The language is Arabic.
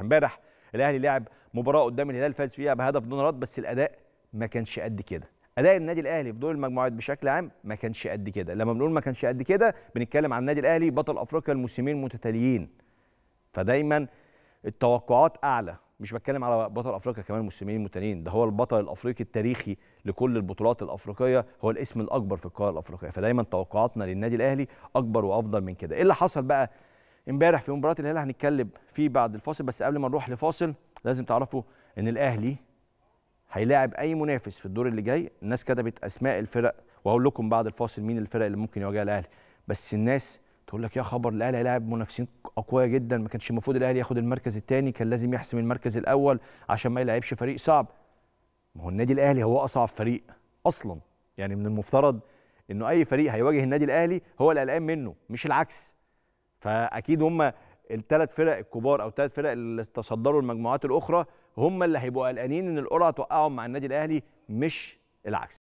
امبارح الاهلي لعب مباراه قدام الهلال فاز فيها بهدف دون رد بس الاداء ما كانش قد كده اداء النادي الاهلي في دور المجموعات بشكل عام ما كانش قد كده لما بنقول ما كانش قد كده بنتكلم عن النادي الاهلي بطل افريقيا الموسمين متتاليين فدايما التوقعات اعلى مش بتكلم على بطل افريقيا كمان الموسمين المتتاليين ده هو البطل الافريقي التاريخي لكل البطولات الافريقيه هو الاسم الاكبر في القاره الافريقيه فدايما توقعاتنا للنادي الاهلي اكبر وافضل من كده ايه اللي حصل بقى امبارح في مباراه الهلال هنتكلم فيه بعد الفاصل بس قبل ما نروح لفاصل لازم تعرفوا ان الاهلي هيلاعب اي منافس في الدور اللي جاي الناس كتبت اسماء الفرق وهقول لكم بعد الفاصل مين الفرق اللي ممكن يواجهها الاهلي بس الناس تقول لك يا خبر الاهلي هيلاعب منافسين اقوياء جدا ما كانش المفروض الاهلي ياخد المركز الثاني كان لازم يحسم المركز الاول عشان ما يلعبش فريق صعب ما هو النادي الاهلي هو اصعب فريق اصلا يعني من المفترض انه اي فريق هيواجه النادي الاهلي هو اللي قلقان منه مش العكس فاكيد هم الثلاث فرق الكبار او الثلاث فرق اللي تصدروا المجموعات الاخرى هم اللي هيبقوا قلقانين ان القرعه توقعهم مع النادي الاهلي مش العكس